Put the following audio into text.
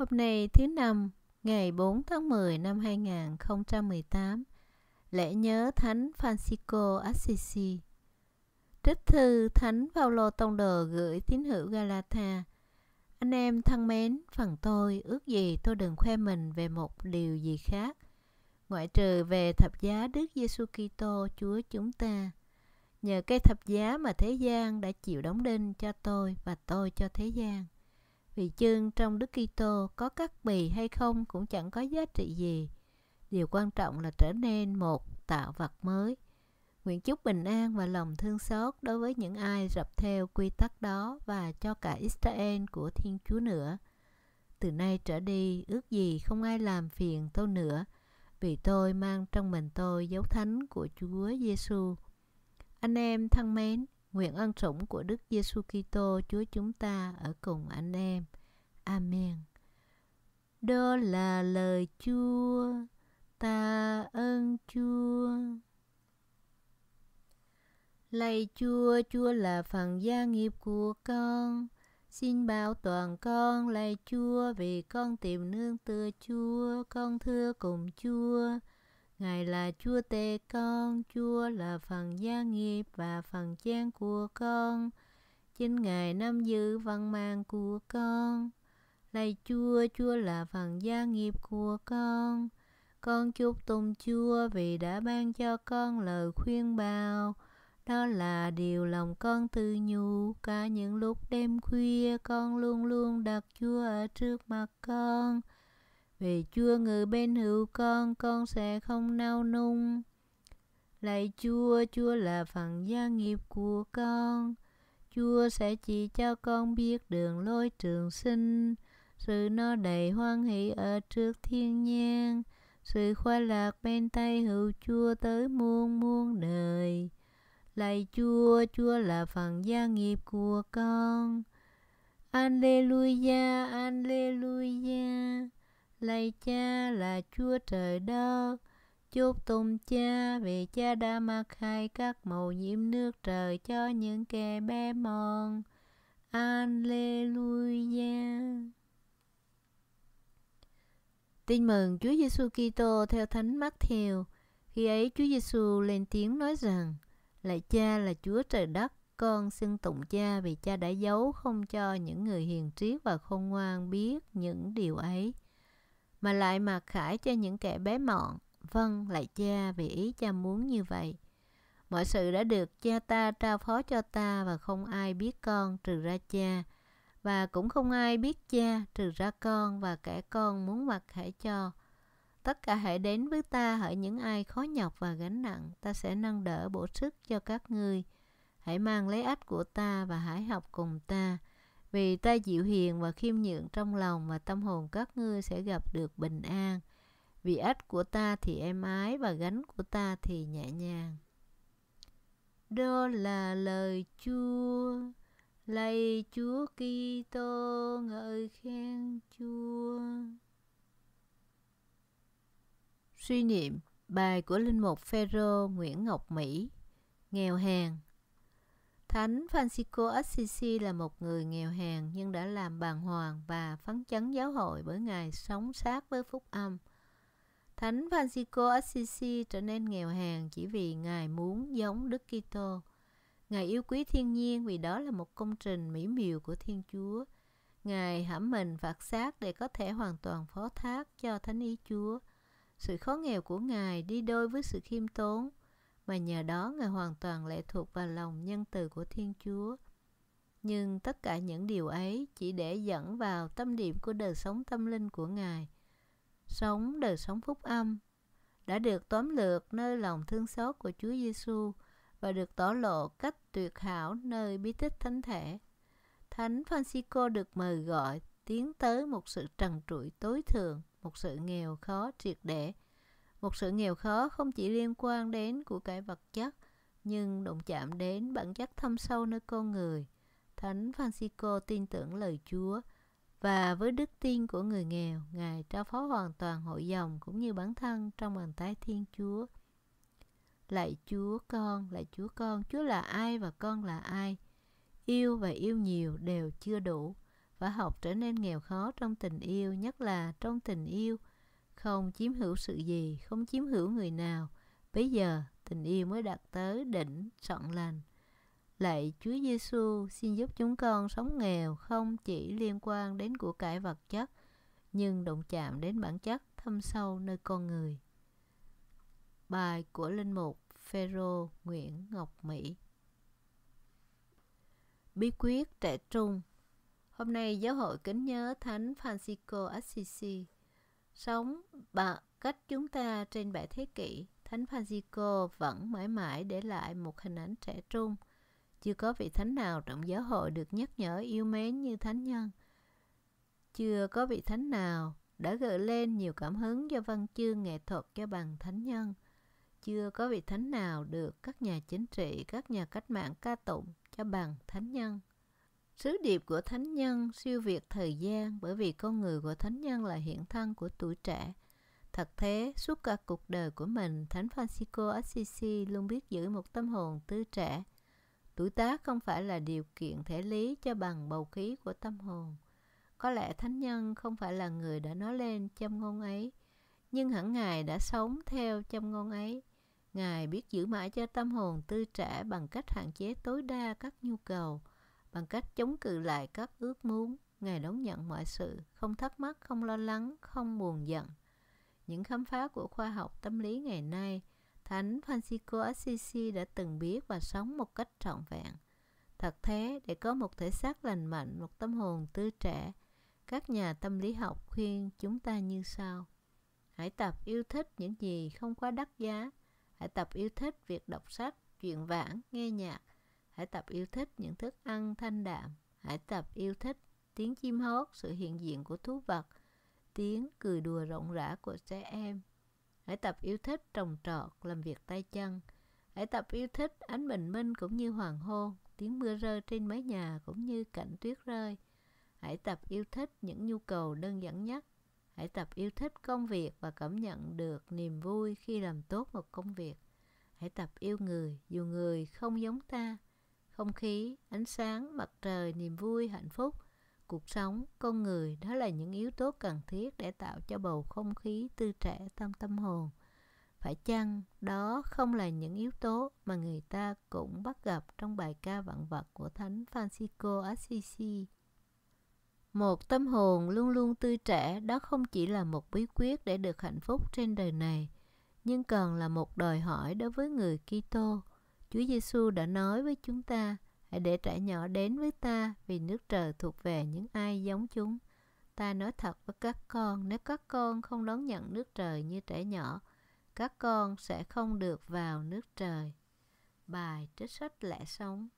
Hôm nay thứ năm, ngày 4 tháng 10 năm 2018, lễ nhớ Thánh Francisco Assisi. Trích thư Thánh Phaolô Tông Đồ gửi tín hữu Galata. Anh em thân mến, phần tôi ước gì tôi đừng khoe mình về một điều gì khác, ngoại trừ về thập giá Đức Giêsu Kitô Chúa chúng ta. Nhờ cây thập giá mà thế gian đã chịu đóng đinh cho tôi và tôi cho thế gian. Vị chương trong Đức Kitô có cắt bì hay không cũng chẳng có giá trị gì. Điều quan trọng là trở nên một tạo vật mới. Nguyện chúc bình an và lòng thương xót đối với những ai rập theo quy tắc đó và cho cả Israel của Thiên Chúa nữa. Từ nay trở đi, ước gì không ai làm phiền tôi nữa, vì tôi mang trong mình tôi dấu thánh của Chúa Giêsu. Anh em thân mến, Nguyện ân sủng của Đức Giêsu Kitô Chúa chúng ta ở cùng anh em. Amen. Đó là lời Chúa, ta ơn Chúa. Lạy Chúa, Chúa là phần gia nghiệp của con. Xin bảo toàn con, lạy Chúa, vì con tìm nương tựa Chúa, con thưa cùng Chúa. Ngài là Chúa Tê con, Chúa là phần gia nghiệp và phần trang của con. Chính Ngài nắm giữ văn mang của con. Lạy Chúa, Chúa là phần gia nghiệp của con. Con chúc tụng Chúa vì đã ban cho con lời khuyên bảo. Đó là điều lòng con tự nhủ cả những lúc đêm khuya con luôn luôn đặt Chúa ở trước mặt con vì Chúa người bên hữu con, con sẽ không nao nung. Lạy Chúa, Chúa là phần gia nghiệp của con. Chúa sẽ chỉ cho con biết đường lối trường sinh, sự nó đầy hoan hỷ ở trước thiên nhiên, sự khoa lạc bên tay hữu Chúa tới muôn muôn đời. Lạy Chúa, Chúa là phần gia nghiệp của con. Alleluia, Alleluia lạy cha là chúa trời đất, chúc tụng cha vì cha đã mặc khai các màu nhiễm nước trời cho những kẻ bé mòn Alleluia Tin mừng Chúa Giêsu Kitô theo Thánh Mắc Thiều. Khi ấy Chúa Giêsu lên tiếng nói rằng: Lạy Cha là Chúa trời đất, con xưng tụng Cha vì Cha đã giấu không cho những người hiền trí và khôn ngoan biết những điều ấy mà lại mặc khải cho những kẻ bé mọn. Vâng, lại cha, vì ý cha muốn như vậy. Mọi sự đã được cha ta trao phó cho ta và không ai biết con trừ ra cha. Và cũng không ai biết cha trừ ra con và kẻ con muốn mặc khải cho. Tất cả hãy đến với ta hỡi những ai khó nhọc và gánh nặng, ta sẽ nâng đỡ bổ sức cho các ngươi. Hãy mang lấy ách của ta và hãy học cùng ta vì ta dịu hiền và khiêm nhượng trong lòng và tâm hồn các ngươi sẽ gặp được bình an vì ách của ta thì êm ái và gánh của ta thì nhẹ nhàng đó là lời chúa lạy chúa kitô ngợi khen chúa suy niệm bài của linh mục phêrô nguyễn ngọc mỹ nghèo hèn Thánh Francisco Assisi là một người nghèo hèn nhưng đã làm bàng hoàng và phấn chấn giáo hội bởi Ngài sống sát với phúc âm. Thánh Francisco Assisi trở nên nghèo hèn chỉ vì Ngài muốn giống Đức Kitô. Ngài yêu quý thiên nhiên vì đó là một công trình mỹ miều của Thiên Chúa. Ngài hãm mình phạt xác để có thể hoàn toàn phó thác cho Thánh Ý Chúa. Sự khó nghèo của Ngài đi đôi với sự khiêm tốn – mà nhờ đó Ngài hoàn toàn lệ thuộc vào lòng nhân từ của Thiên Chúa. Nhưng tất cả những điều ấy chỉ để dẫn vào tâm điểm của đời sống tâm linh của Ngài. Sống đời sống phúc âm đã được tóm lược nơi lòng thương xót của Chúa Giêsu và được tỏ lộ cách tuyệt hảo nơi bí tích thánh thể. Thánh Francisco được mời gọi tiến tới một sự trần trụi tối thường, một sự nghèo khó triệt để một sự nghèo khó không chỉ liên quan đến của cải vật chất, nhưng đụng chạm đến bản chất thâm sâu nơi con người. Thánh Francisco tin tưởng lời Chúa và với đức tin của người nghèo, Ngài trao phó hoàn toàn hội dòng cũng như bản thân trong bàn tay Thiên Chúa. Lạy Chúa con, lạy Chúa con, Chúa là ai và con là ai? Yêu và yêu nhiều đều chưa đủ, và học trở nên nghèo khó trong tình yêu, nhất là trong tình yêu – không chiếm hữu sự gì, không chiếm hữu người nào. Bây giờ tình yêu mới đạt tới đỉnh trọn lành. Lạy Chúa Giêsu, xin giúp chúng con sống nghèo không chỉ liên quan đến của cải vật chất, nhưng động chạm đến bản chất thâm sâu nơi con người. Bài của Linh Mục Phêrô Nguyễn Ngọc Mỹ Bí quyết trẻ trung Hôm nay giáo hội kính nhớ Thánh Francisco Assisi Sống bằng cách chúng ta trên bảy thế kỷ, Thánh Francisco vẫn mãi mãi để lại một hình ảnh trẻ trung. Chưa có vị thánh nào trong giáo hội được nhắc nhở yêu mến như thánh nhân. Chưa có vị thánh nào đã gợi lên nhiều cảm hứng do văn chương nghệ thuật cho bằng thánh nhân. Chưa có vị thánh nào được các nhà chính trị, các nhà cách mạng ca tụng cho bằng thánh nhân. Sứ điệp của thánh nhân siêu việt thời gian bởi vì con người của thánh nhân là hiện thân của tuổi trẻ. Thật thế, suốt cả cuộc đời của mình, Thánh Francisco Assisi luôn biết giữ một tâm hồn tươi trẻ. Tuổi tác không phải là điều kiện thể lý cho bằng bầu khí của tâm hồn. Có lẽ thánh nhân không phải là người đã nói lên châm ngôn ấy, nhưng hẳn Ngài đã sống theo châm ngôn ấy. Ngài biết giữ mãi cho tâm hồn tươi trẻ bằng cách hạn chế tối đa các nhu cầu – bằng cách chống cự lại các ước muốn ngài đón nhận mọi sự không thắc mắc không lo lắng không buồn giận những khám phá của khoa học tâm lý ngày nay thánh francisco assisi đã từng biết và sống một cách trọn vẹn thật thế để có một thể xác lành mạnh một tâm hồn tươi trẻ các nhà tâm lý học khuyên chúng ta như sau hãy tập yêu thích những gì không quá đắt giá hãy tập yêu thích việc đọc sách chuyện vãng nghe nhạc hãy tập yêu thích những thức ăn thanh đạm, hãy tập yêu thích tiếng chim hót, sự hiện diện của thú vật, tiếng cười đùa rộng rã của trẻ em. Hãy tập yêu thích trồng trọt, làm việc tay chân. Hãy tập yêu thích ánh bình minh cũng như hoàng hôn, tiếng mưa rơi trên mái nhà cũng như cảnh tuyết rơi. Hãy tập yêu thích những nhu cầu đơn giản nhất. Hãy tập yêu thích công việc và cảm nhận được niềm vui khi làm tốt một công việc. Hãy tập yêu người, dù người không giống ta, không khí, ánh sáng, mặt trời, niềm vui, hạnh phúc, cuộc sống, con người đó là những yếu tố cần thiết để tạo cho bầu không khí tư trẻ trong tâm hồn. Phải chăng đó không là những yếu tố mà người ta cũng bắt gặp trong bài ca vạn vật của Thánh Francisco Assisi? Một tâm hồn luôn luôn tươi trẻ đó không chỉ là một bí quyết để được hạnh phúc trên đời này, nhưng còn là một đòi hỏi đối với người Kitô. Chúa Giêsu đã nói với chúng ta, hãy để trẻ nhỏ đến với ta vì nước trời thuộc về những ai giống chúng. Ta nói thật với các con, nếu các con không đón nhận nước trời như trẻ nhỏ, các con sẽ không được vào nước trời. Bài trích sách lẽ sống